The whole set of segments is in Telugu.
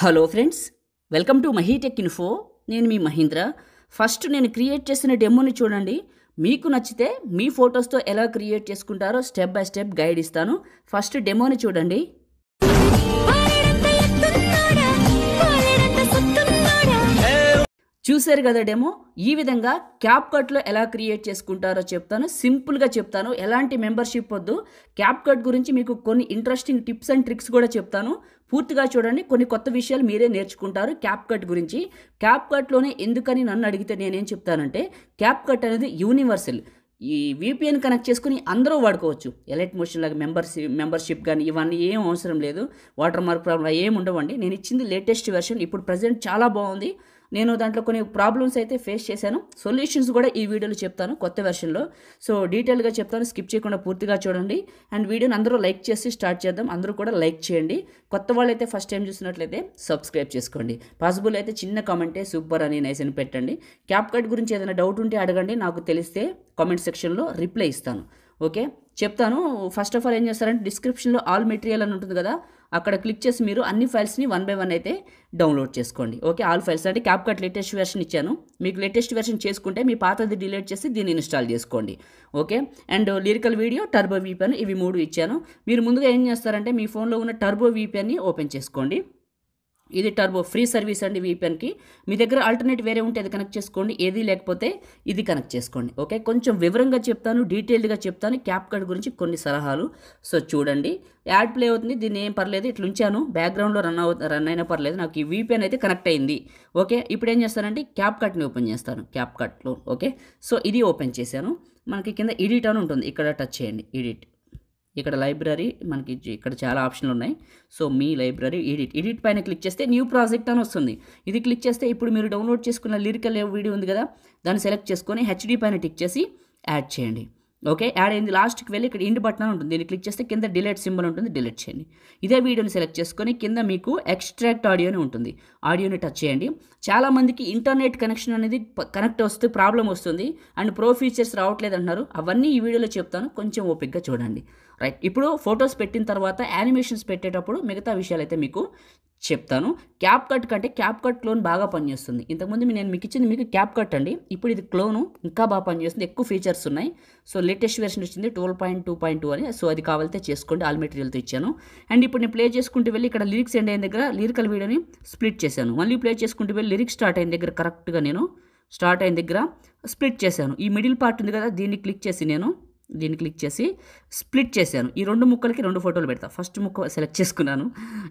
hello friends welcome to Mahitech info నేను మీ మహీంద్ర ఫస్ట్ నేను క్రియేట్ చేసిన డెమోని చూడండి మీకు నచ్చితే మీ ఫొటోస్తో ఎలా క్రియేట్ చేసుకుంటారో స్టెప్ బై స్టెప్ గైడ్ ఇస్తాను ఫస్ట్ డెమోని చూడండి చూశారు కదా డెమో ఈ విధంగా క్యాప్ కట్లో ఎలా క్రియేట్ చేసుకుంటారో చెప్తాను సింపుల్గా చెప్తాను ఎలాంటి మెంబర్షిప్ వద్దు క్యాప్ కట్ గురించి మీకు కొన్ని ఇంట్రెస్టింగ్ టిప్స్ అండ్ ట్రిక్స్ కూడా చెప్తాను పూర్తిగా చూడండి కొన్ని కొత్త విషయాలు మీరే నేర్చుకుంటారు క్యాప్ కట్ గురించి క్యాప్ కట్లోనే ఎందుకని నన్ను అడిగితే నేనేం చెప్తానంటే క్యాప్ కట్ అనేది యూనివర్సల్ ఈ విపిఎన్ కనెక్ట్ చేసుకుని అందరూ వాడుకోవచ్చు ఎలైట్ మోషన్ లాగా మెంబర్షిప్ మెంబర్షిప్ కానీ ఇవన్నీ ఏం అవసరం లేదు వాటర్ మార్క్ ప్రాబ్లం ఏం ఉండవండి నేను ఇచ్చింది లేటెస్ట్ వెర్షన్ ఇప్పుడు ప్రజెంట్ చాలా బాగుంది నేను దాంట్లో కొన్ని ప్రాబ్లమ్స్ అయితే ఫేస్ చేశాను సొల్యూషన్స్ కూడా ఈ వీడియోలో చెప్తాను కొత్త వెర్షన్లో సో డీటెయిల్గా చెప్తాను స్కిప్ చేయకుండా పూర్తిగా చూడండి అండ్ వీడియోని అందరూ లైక్ చేసి స్టార్ట్ చేద్దాం అందరూ కూడా లైక్ చేయండి కొత్త వాళ్ళైతే ఫస్ట్ టైం చూసినట్లయితే సబ్స్క్రైబ్ చేసుకోండి పాసిబుల్ అయితే చిన్న కామెంటే సూపర్ అని నైస్ అని పెట్టండి క్యాప్ కార్డ్ గురించి ఏదైనా డౌట్ ఉంటే అడగండి నాకు తెలిస్తే కామెంట్ సెక్షన్లో రిప్లై ఇస్తాను ఓకే చెప్తాను ఫస్ట్ ఆఫ్ ఆల్ ఏం చేస్తారంటే డిస్క్రిప్షన్లో ఆల్ మెటీరియల్ అని ఉంటుంది కదా అక్కడ క్లిక్ చేసి మీరు అన్ని ఫైల్స్ని వన్ బై వన్ అయితే డౌన్లోడ్ చేసుకోండి ఓకే ఆల్ ఫైల్స్ అంటే క్యాప్ కట్ లేటెస్ట్ వెర్షన్ ఇచ్చాను మీకు లేటెస్ట్ వెర్షన్ చేసుకుంటే మీ పాతది డిలీట్ చేసి దీన్ని ఇన్స్టాల్ చేసుకోండి okay and lyrical video turbo VPN ఇవి మూడు ఇచ్చాను మీరు ముందుగా ఏం చేస్తారంటే మీ ఫోన్లో ఉన్న టర్బో వీపెన్ని ఓపెన్ చేసుకోండి ఇది టర్బో ఫ్రీ సర్వీస్ అండి వీపెన్కి మీ దగ్గర ఆల్టర్నేట్ వేరే ఉంటే అది కనెక్ట్ చేసుకోండి ఏది లేకపోతే ఇది కనెక్ట్ చేసుకోండి ఓకే కొంచెం వివరంగా చెప్తాను డీటెయిల్డ్గా చెప్తాను క్యాప్ కార్డ్ గురించి కొన్ని సలహాలు సో చూడండి యాడ్ ప్లే అవుతుంది దీన్ని ఏం పర్లేదు ఇట్లా ఉంచాను బ్యాక్గ్రౌండ్లో రన్ అవు రన్ అయినా పర్లేదు నాకు ఈ వీపీఎన్ అయితే కనెక్ట్ అయింది ఓకే ఇప్పుడు ఏం చేస్తానంటే క్యాప్ కార్డ్ని ఓపెన్ చేస్తాను క్యాప్ కార్డ్లో ఓకే సో ఇది ఓపెన్ చేశాను మనకి కింద ఎడిట్ అని ఉంటుంది ఇక్కడ టచ్ చేయండి ఎడిట్ ఇక్కడ లైబ్రరీ మనకి ఇక్కడ చాలా ఆప్షన్లు ఉన్నాయి సో మీ లైబ్రరీ ఎడిట్ ఎడిట్ పైన క్లిక్ చేస్తే న్యూ ప్రాజెక్ట్ అని వస్తుంది ఇది క్లిక్ చేస్తే ఇప్పుడు మీరు డౌన్లోడ్ చేసుకున్న లిరికల్ వీడియో ఉంది కదా దాన్ని సెలెక్ట్ చేసుకొని హెచ్డి పైన టిక్ చేసి యాడ్ చేయండి ఓకే యాడ్ అయింది లాస్ట్కి వెళ్ళి ఇక్కడ ఇండ్ బటన్ ఉంటుంది దీన్ని క్లిక్ చేస్తే కింద డిలీట్ సింబల్ ఉంటుంది డిలీట్ చేయండి ఇదే వీడియోని సెలెక్ట్ చేసుకొని కింద మీకు ఎక్స్ట్రాక్ట్ ఆడియోని ఉంటుంది ఆడియోని టచ్ చేయండి చాలామందికి ఇంటర్నెట్ కనెక్షన్ అనేది కనెక్ట్ వస్తే ప్రాబ్లం వస్తుంది అండ్ ప్రో ఫీచర్స్ రావట్లేదు అంటున్నారు అవన్నీ ఈ వీడియోలో చెప్తాను కొంచెం ఓపిక్గా చూడండి రైట్ ఇప్పుడు ఫొటోస్ పెట్టిన తర్వాత యానిమేషన్స్ పెట్టేటప్పుడు మిగతా విషయాలు అయితే మీకు చెప్తాను క్యాప్ కట్ కంటే క్యాప్ కట్ క్లోన్ బాగా పనిచేస్తుంది ఇంతకుముందు నేను మీకు ఇచ్చింది మీకు క్యాప్ కట్ అండి ఇప్పుడు ఇది క్లోను ఇంకా బాగా పనిచేస్తుంది ఎక్కువ ఫీచర్స్ ఉన్నాయి సో లేటెస్ట్ వెర్షన్ వచ్చింది twelve point two point two అని సో అది కావాలితే చేసుకోండి ఆల్ మెటీరియల్తో ఇచ్చాను అండ్ ఇప్పుడు నేను ప్లే చేసుకుంటూ వెళ్ళి ఇక్కడ లిరిక్స్ ఎండ్ అయిన దగ్గర లిరికల్ వీడియోని స్ప్లిట్ చేశాను మళ్ళీ ప్లే చేసుకుంటూ వెళ్ళి లిరిక్స్ స్టార్ట్ అయిన దగ్గర కరెక్ట్గా నేను స్టార్ట్ అయిన దగ్గర స్ప్లిట్ చేశాను ఈ మిడిల్ పార్ట్ ఉంది కదా దీన్ని క్లిక్ చేసి నేను దీన్ని క్లిక్ చేసి స్ప్లిట్ చేశాను ఈ రెండు ముక్కలకి రెండు ఫోటోలు పెడతా ఫస్ట్ ముక్క సెలెక్ట్ చేసుకున్నాను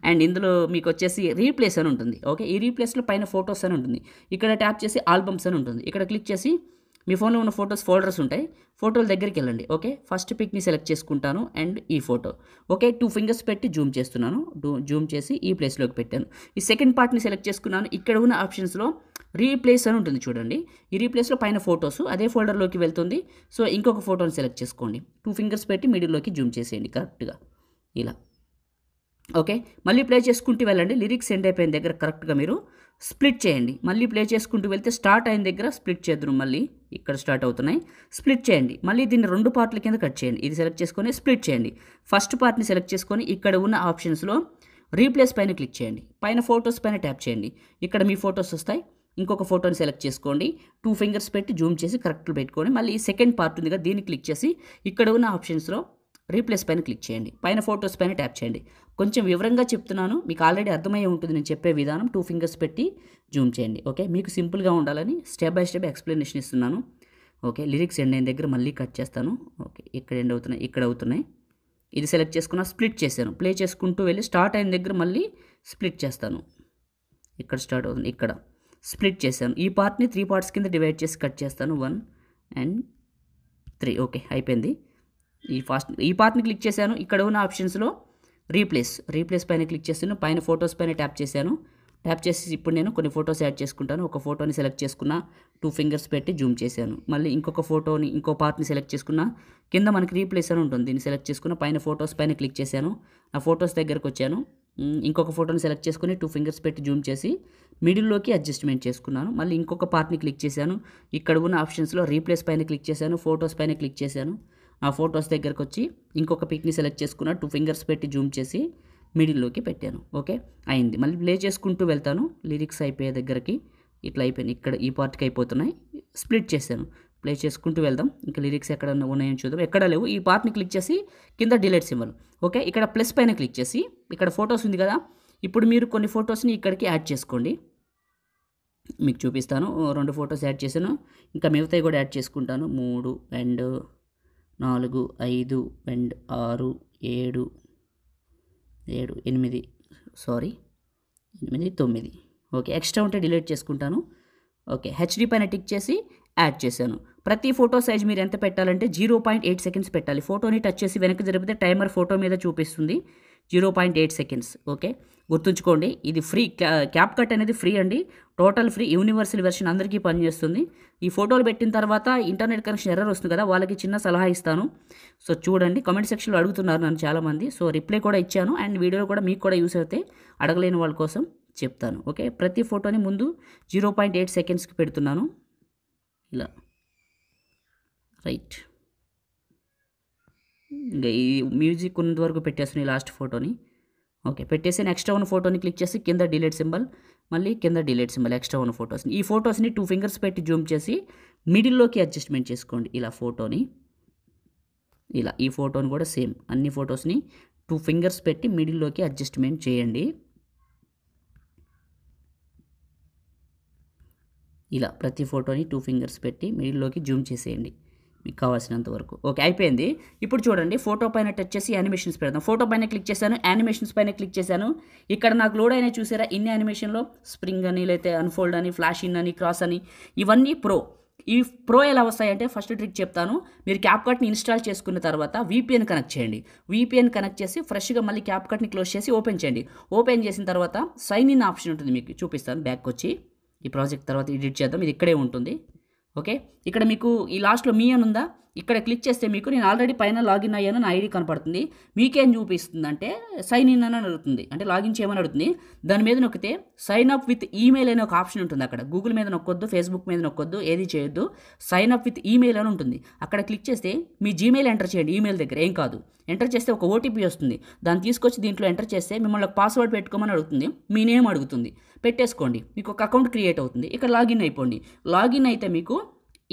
అండ్ ఇందులో మీకు వచ్చేసి రీప్లేస్ అని ఉంటుంది ఓకే ఈ రీప్లేస్లో పైన ఫొటోస్ అని ఉంటుంది ఇక్కడ ట్యాప్ చేసి ఆల్బమ్స్ అని ఉంటుంది ఇక్కడ క్లిక్ చేసి మీ ఫోన్లో ఉన్న ఫొటోస్ ఫోల్డర్స్ ఉంటాయి ఫోటోల దగ్గరికి వెళ్ళండి ఓకే ఫస్ట్ పిక్ని సెలెక్ట్ చేసుకుంటాను అండ్ ఈ ఫోటో ఓకే టూ ఫింగర్స్ పెట్టి జూమ్ చేస్తున్నాను జూమ్ చేసి ఈ ప్లేస్లోకి పెట్టాను ఈ సెకండ్ పార్ట్ని సెలెక్ట్ చేసుకున్నాను ఇక్కడ ఉన్న ఆప్షన్స్లో రీప్లేస్ అని ఉంటుంది చూడండి ఈ రీప్లేస్లో పైన ఫొటోస్ అదే ఫోల్డర్లోకి వెళ్తుంది సో ఇంకొక ఫోటోని సెలెక్ట్ చేసుకోండి టూ ఫింగర్స్ పెట్టి మీడియోలోకి జూమ్ చేసేయండి కరెక్ట్గా ఇలా ఓకే మళ్ళీ ప్లే చేసుకుంటూ వెళ్ళండి లిరిక్స్ ఎండ్ అయిపోయిన దగ్గర కరెక్ట్గా మీరు స్ప్లిట్ చేయండి మళ్ళీ ప్లే చేసుకుంటూ వెళ్తే స్టార్ట్ అయిన దగ్గర స్ప్లిట్ చేద్దరు మళ్ళీ ఇక్కడ స్టార్ట్ అవుతున్నాయి స్ప్లిట్ చేయండి మళ్ళీ దీన్ని రెండు పార్ట్ల కింద కట్ చేయండి ఇది సెలెక్ట్ చేసుకొని స్ప్లిట్ చేయండి ఫస్ట్ పార్ట్ని సెలెక్ట్ చేసుకొని ఇక్కడ ఉన్న ఆప్షన్స్లో రీప్లేస్ పైన క్లిక్ చేయండి పైన ఫొటోస్ పైన ట్యాప్ చేయండి ఇక్కడ మీ ఫొటోస్ వస్తాయి ఇంకొక ఫోటోని సెలెక్ట్ చేసుకోండి టూ ఫింగర్స్ పెట్టి జూమ్ చేసి కరెక్ట్ పెట్టుకోండి మళ్ళీ ఈ సెకండ్ పార్ట్ ఉంది కదా దీన్ని క్లిక్ చేసి ఇక్కడ ఉన్న ఆప్షన్స్లో రీప్లేస్ పైన క్లిక్ చేయండి పైన ఫొటోస్ పైన ట్యాప్ చేయండి కొంచెం వివరంగా చెప్తున్నాను మీకు ఆల్రెడీ అర్థమయ్యే ఉంటుంది నేను చెప్పే విధానం టూ ఫింగర్స్ పెట్టి జూమ్ చేయండి ఓకే మీకు సింపుల్గా ఉండాలని స్టెప్ బై స్టెప్ ఎక్స్ప్లెనేషన్ ఇస్తున్నాను ఓకే లిరిక్స్ ఎండ్ అయిన దగ్గర మళ్ళీ కట్ చేస్తాను ఓకే ఇక్కడ ఎండ్ అవుతున్నాయి ఇక్కడ అవుతున్నాయి ఇది సెలెక్ట్ చేసుకున్న స్ప్లిట్ చేశాను ప్లే చేసుకుంటూ వెళ్ళి స్టార్ట్ అయిన దగ్గర మళ్ళీ స్ప్లిట్ చేస్తాను ఇక్కడ స్టార్ట్ అవుతుంది ఇక్కడ స్ప్లిట్ చేశాను ఈ పార్ట్ని త్రీ పార్ట్స్ కింద డివైడ్ చేసి కట్ చేస్తాను వన్ అండ్ త్రీ ఓకే అయిపోయింది ఈ ఫాస్ట్ ఈ పార్ట్ని క్లిక్ చేశాను ఇక్కడ ఉన్న ఆప్షన్స్లో రీప్లేస్ రీప్లేస్ పైన క్లిక్ చేశాను పైన ఫొటోస్ పైన ట్యాప్ చేశాను ట్యాప్ చేసి ఇప్పుడు నేను కొన్ని ఫొటోస్ యాడ్ చేసుకుంటాను ఒక ఫోటోని సెలెక్ట్ చేసుకున్న టూ ఫింగర్స్ పెట్టి జూమ్ చేశాను మళ్ళీ ఇంకొక ఫోటోని ఇంకో పార్ట్ని సెలెక్ట్ చేసుకున్న కింద మనకి రీప్లేస్ అని ఉంటుంది దీన్ని సెలెక్ట్ చేసుకున్న పైన ఫొటోస్ పైన క్లిక్ చేశాను ఆ ఫొటోస్ దగ్గరకు వచ్చాను ఇంకొక ఫోటోని సెలెక్ట్ చేసుకుని టూ ఫింగర్స్ పెట్టి జూమ్ చేసి మిడిల్లోకి అడ్జస్ట్మెంట్ చేసుకున్నాను మళ్ళీ ఇంకొక పార్ట్ని క్లిక్ చేశాను ఇక్కడ ఉన్న ఆప్షన్స్లో రీప్లేస్ పైన క్లిక్ చేశాను ఫోటోస్ పైన క్లిక్ చేశాను ఆ ఫొటోస్ దగ్గరకు వచ్చి ఇంకొక పిక్ని సెలెక్ట్ చేసుకున్న టూ ఫింగర్స్ పెట్టి జూమ్ చేసి మిడిల్లోకి పెట్టాను ఓకే అయింది మళ్ళీ ప్లే చేసుకుంటూ వెళ్తాను లిరిక్స్ అయిపోయే దగ్గరికి ఇట్లా అయిపోయింది ఇక్కడ ఈ పార్ట్కి అయిపోతున్నాయి స్ప్లిట్ చేశాను ప్లే చేసుకుంటూ వెళ్దాం ఇంకా లిరిక్స్ ఎక్కడ ఉన్నాయని చూద్దాం ఎక్కడ లేవు ఈ పార్ట్ని క్లిక్ చేసి కింద డిలైట్ సింబల్ ఓకే ఇక్కడ ప్లస్ పైన క్లిక్ చేసి ఇక్కడ ఫొటోస్ ఉంది కదా ఇప్పుడు మీరు కొన్ని ఫొటోస్ని ఇక్కడికి యాడ్ చేసుకోండి మీకు చూపిస్తాను రెండు ఫొటోస్ యాడ్ చేశాను ఇంకా మిగతాయి కూడా యాడ్ చేసుకుంటాను మూడు అండ్ నాలుగు ఐదు అండ్ ఆరు ఏడు ఏడు ఎనిమిది సారీ ఎనిమిది తొమ్మిది ఓకే ఎక్స్ట్రా ఉంటే డిలీట్ చేసుకుంటాను ఓకే హెచ్డి పైన టిక్ చేసి యాడ్ చేశాను ప్రతి ఫోటో సైజ్ మీరు ఎంత పెట్టాలంటే జీరో పాయింట్ ఎయిట్ సెకండ్స్ పెట్టాలి ఫోటోని టచ్ చేసి వెనక జరిపితే టైమర్ ఫోటో మీద చూపిస్తుంది zero point eight seconds okay గుర్తుంచుకోండి ఇది ఫ్రీ క్యాప్ కట్ అనేది ఫ్రీ అండి టోటల్ ఫ్రీ యూనివర్సల్ వెర్షన్ అందరికీ పనిచేస్తుంది ఈ ఫోటోలు పెట్టిన తర్వాత ఇంటర్నెట్ కనెక్షన్ ఎర్రర్ వస్తుంది కదా వాళ్ళకి చిన్న సలహా ఇస్తాను సో చూడండి కామెంట్ సెక్షన్లో అడుగుతున్నారు నన్ను చాలామంది సో రిప్లై కూడా ఇచ్చాను అండ్ వీడియోలో కూడా మీకు కూడా యూస్ అయితే అడగలేని వాళ్ళ కోసం చెప్తాను ఓకే ప్రతి ఫోటోని ముందు జీరో పాయింట్ ఎయిట్ సెకండ్స్కి పెడుతున్నాను ఇలా రైట్ ఇంకా ఈ మ్యూజిక్ ఉన్నంత వరకు పెట్టేస్తాను ఈ లాస్ట్ ఫోటోని ఓకే పెట్టేసి ఎక్స్ట్రా ఉన్న ఫోటోని క్లిక్ చేసి కింద డిలీట్ సింబల్ మళ్ళీ కింద డిలీట్ సింబల్ ఎక్స్ట్రా ఉన్న ఫొటోస్ని ఈ ఫోటోస్ని టూ ఫింగర్స్ పెట్టి జూమ్ చేసి మిడిల్లోకి అడ్జస్ట్మెంట్ చేసుకోండి ఇలా ఫోటోని ఇలా ఈ ఫోటోని కూడా సేమ్ అన్ని ఫొటోస్ని టూ ఫింగర్స్ పెట్టి మిడిల్లోకి అడ్జస్ట్మెంట్ చేయండి ఇలా ప్రతి ఫోటోని టూ ఫింగర్స్ పెట్టి మిడిల్లోకి జూమ్ చేసేయండి మీకు కావాల్సినంత వరకు ఓకే అయిపోయింది ఇప్పుడు చూడండి ఫోటో పైన టచ్ చేసి యానిమేషన్స్ పెడదాం ఫోటో పైన క్లిక్ చేశాను యానిమేషన్స్ పైన క్లిక్ చేశాను ఇక్కడ నాకు లోడ్ అయినా చూసారా ఇన్ని యానిమేషన్లో స్ప్రింగ్ అని లేకపోతే అన్ఫోల్డ్ అని ఫ్లాష్ ఇన్ అని క్రాస్ అని ఇవన్నీ ప్రో ఈ ప్రో ఎలా వస్తాయంటే ఫస్ట్ ట్రిక్ చెప్తాను మీరు క్యాప్ కట్ని ఇన్స్టాల్ చేసుకున్న తర్వాత వీపీఎన్ కనెక్ట్ చేయండి విపిఎన్ కనెక్ట్ చేసి ఫ్రెష్గా మళ్ళీ క్యాప్ కట్ని క్లోజ్ చేసి ఓపెన్ చేయండి ఓపెన్ చేసిన తర్వాత సైన్ ఇన్ ఆప్షన్ ఉంటుంది మీకు చూపిస్తాను బ్యాక్ వచ్చి ఈ ప్రాజెక్ట్ తర్వాత ఎడిట్ చేద్దాం ఇది ఇక్కడే ఉంటుంది ఓకే ఇక్కడ మీకు ఈ లాస్ట్లో మీ అని ఉందా ఇక్కడ క్లిక్ చేస్తే మీకు నేను ఆల్రెడీ పైన లాగిన్ అయ్యాను నా ఐడి కనపడుతుంది మీకేం చూపిస్తుంది అంటే సైన్ ఇన్ అని అడుగుతుంది అంటే లాగిన్ చేయమని అడుగుతుంది దాని మీద నొక్కితే సైన్ అప్ విత్ ఈమెయిల్ అనే ఒక ఆప్షన్ ఉంటుంది అక్కడ గూగుల్ మీద నొక్కొద్దు ఫేస్బుక్ మీద నొక్కొద్దు ఏది చేయొద్దు సైన్ అప్ విత్ ఈమెయిల్ అని ఉంటుంది అక్కడ క్లిక్ చేస్తే మీ జీమెయిల్ ఎంటర్ చేయండి ఈమెయిల్ దగ్గర ఏం కాదు ఎంటర్ చేస్తే ఒక ఓటీపీ వస్తుంది దాన్ని తీసుకొచ్చి దీంట్లో ఎంటర్ చేస్తే మిమ్మల్ని పాస్వర్డ్ పెట్టుకోమని అడుగుతుంది మీ నేమ్ అడుగుతుంది పెట్టేసుకోండి మీకు ఒక అకౌంట్ క్రియేట్ అవుతుంది ఇక్కడ లాగిన్ అయిపోండి లాగిన్ అయితే మీకు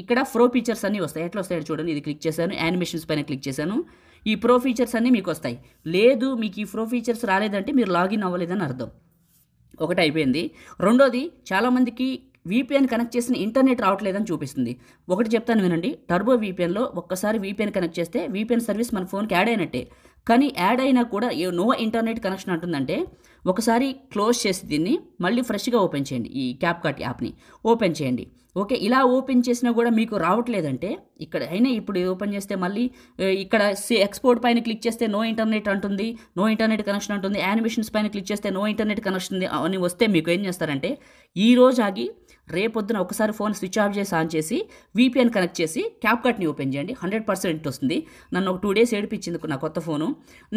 ఇక్కడ ప్రో ఫీచర్స్ అన్నీ వస్తాయి ఎట్లా వస్తాయో చూడండి ఇది క్లిక్ చేశాను యానిమేషన్స్ పైన క్లిక్ చేశాను ఈ ప్రో ఫీచర్స్ అన్నీ మీకు వస్తాయి లేదు మీకు ఈ ప్రో ఫీచర్స్ రాలేదంటే మీరు లాగిన్ అవ్వలేదని అర్థం ఒకటి అయిపోయింది రెండోది చాలామందికి వీపీఎన్ కనెక్ట్ చేసిన ఇంటర్నెట్ రావట్లేదని చూపిస్తుంది ఒకటి చెప్తాను వినండి టర్బో వీపీఎన్లో ఒక్కసారి వీపీఎన్ కనెక్ట్ చేస్తే వీపీఎన్ సర్వీస్ మన ఫోన్కి యాడ్ అయినట్టే కానీ యాడ్ అయినా కూడా నో ఇంటర్నెట్ కనెక్షన్ అంటుందంటే ఒకసారి క్లోజ్ చేసి దీన్ని మళ్ళీ ఫ్రెష్గా ఓపెన్ చేయండి ఈ క్యాప్ కార్ట్ యాప్ని ఓపెన్ చేయండి ఓకే ఇలా ఓపెన్ చేసినా కూడా మీకు రావట్లేదంటే ఇక్కడ అయినా ఇప్పుడు ఓపెన్ చేస్తే మళ్ళీ ఇక్కడ ఎక్స్పోర్ట్ పైన క్లిక్ చేస్తే నో ఇంటర్నెట్ అంటుంది నో ఇంటర్నెట్ కనెక్షన్ అంటుంది యానిమేషన్స్ పైన క్లిక్ చేస్తే నో ఇంటర్నెట్ కనెక్షన్ అని వస్తే మీకు ఏం చేస్తారంటే ఈ రోజు ఆగి రేపొద్దున ఒకసారి ఫోన్ స్విచ్ ఆఫ్ చేసి ఆన్ చేసి వీపీఎన్ కనెక్ట్ చేసి కార్ట్ని ఓపెన్ చేయండి హండ్రెడ్ పర్సెంట్ వస్తుంది నన్ను ఒక టూ డేస్ ఏడిపించింది నా కొత్త ఫోను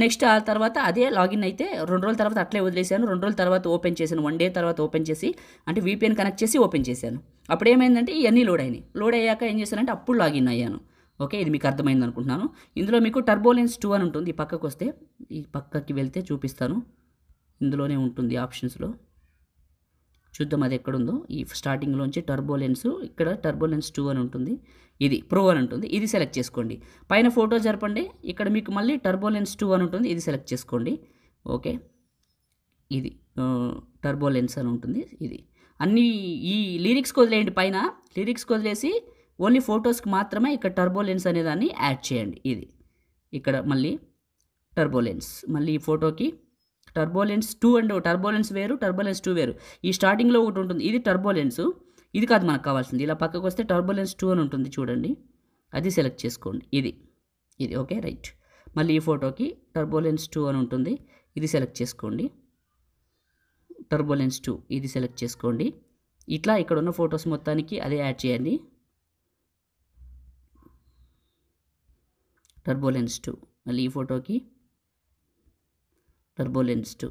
నెక్స్ట్ ఆ తర్వాత అదే లాగిన్ అయితే రెండు రోజుల తర్వాత అట్లే వదిలేశాను రెండు రోజుల తర్వాత ఓపెన్ చేశాను వన్ డే తర్వాత ఓపెన్ చేసి అంటే వీపీఎన్ కనెక్ట్ చేసి ఓపెన్ చేశాను అప్పుడు ఏమైందంటే ఇవన్నీ లోడ్ అయినాయి లోడ్ అయ్యాక ఏం చేశానంటే అప్పుడు లాగిన్ అయ్యాను ఓకే ఇది మీకు అర్థమైంది అనుకుంటున్నాను ఇందులో మీకు టర్బోలెన్స్ టూ అని ఉంటుంది ఈ పక్కకు వస్తే ఈ పక్కకి వెళ్తే చూపిస్తాను ఇందులోనే ఉంటుంది ఆప్షన్స్లో చూద్దాం అది ఎక్కడుందో ఈ స్టార్టింగ్లోంచి టర్బోలెన్స్ ఇక్కడ టర్బోలెన్స్ టూ అని ఉంటుంది ఇది ప్రో అని ఉంటుంది ఇది సెలెక్ట్ చేసుకోండి పైన ఫోటో జరపండి ఇక్కడ మీకు మళ్ళీ టర్బోలెన్స్ టూ అని ఉంటుంది ఇది సెలెక్ట్ చేసుకోండి ఓకే ఇది టర్బో లెన్స్ అని ఉంటుంది ఇది అన్ని ఈ లిరిక్స్కి వదిలేయండి పైన లిరిక్స్కి వదిలేసి ఓన్లీ ఫొటోస్కి మాత్రమే ఇక్కడ టర్బో లెన్స్ అనేదాన్ని యాడ్ చేయండి ఇది ఇక్కడ మళ్ళీ టర్బో లెన్స్ మళ్ళీ ఈ ఫోటోకి టర్బోలెన్స్ టూ అండ్ టర్బోలెన్స్ వేరు టర్బోలెన్స్ టూ వేరు ఈ స్టార్టింగ్లో ఒకటి ఉంటుంది ఇది టర్బోలెన్స్ ఇది కాదు మనకు కావాల్సింది ఇలా పక్కకు వస్తే టర్బోలెన్స్ టూ అని ఉంటుంది చూడండి అది సెలెక్ట్ చేసుకోండి ఇది ఇది ఓకే రైట్ మళ్ళీ ఈ ఫోటోకి టర్బోలెన్స్ టూ అని ఉంటుంది ఇది సెలెక్ట్ చేసుకోండి టర్బులెన్స్ టూ ఇది సెలెక్ట్ చేసుకోండి ఇట్లా ఇక్కడ ఉన్న ఫొటోస్ మొత్తానికి అదే యాడ్ చేయండి టర్బోలెన్స్ టూ మళ్ళీ ఈ ఫోటోకి టర్బోలెన్స్ టూ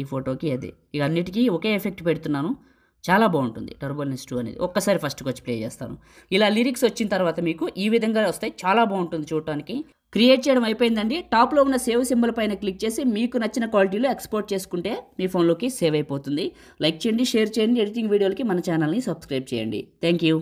ఈ ఫోటోకి అదే ఇక అన్నిటికీ ఒకే ఎఫెక్ట్ పెడుతున్నాను చాలా బాగుంటుంది టర్బోలెన్స్ టూ అనేది ఒక్కసారి ఫస్ట్కి వచ్చి ప్లే చేస్తాను ఇలా లిరిక్స్ వచ్చిన తర్వాత మీకు ఈ విధంగా వస్తాయి చాలా బాగుంటుంది చూడటానికి క్రియేట్ చేయడం అయిపోయిందండి టాప్లో ఉన్న సేవ్ సింబల్ పైన క్లిక్ చేసి మీకు నచ్చిన క్వాలిటీలో ఎక్స్పోర్ట్ చేసుకుంటే మీ ఫోన్లోకి సేవ్ అయిపోతుంది లైక్ చేయండి షేర్ చేయండి ఎడిటింగ్ వీడియోలకి మన ఛానల్ని సబ్స్క్రైబ్ చేయండి థ్యాంక్ యూ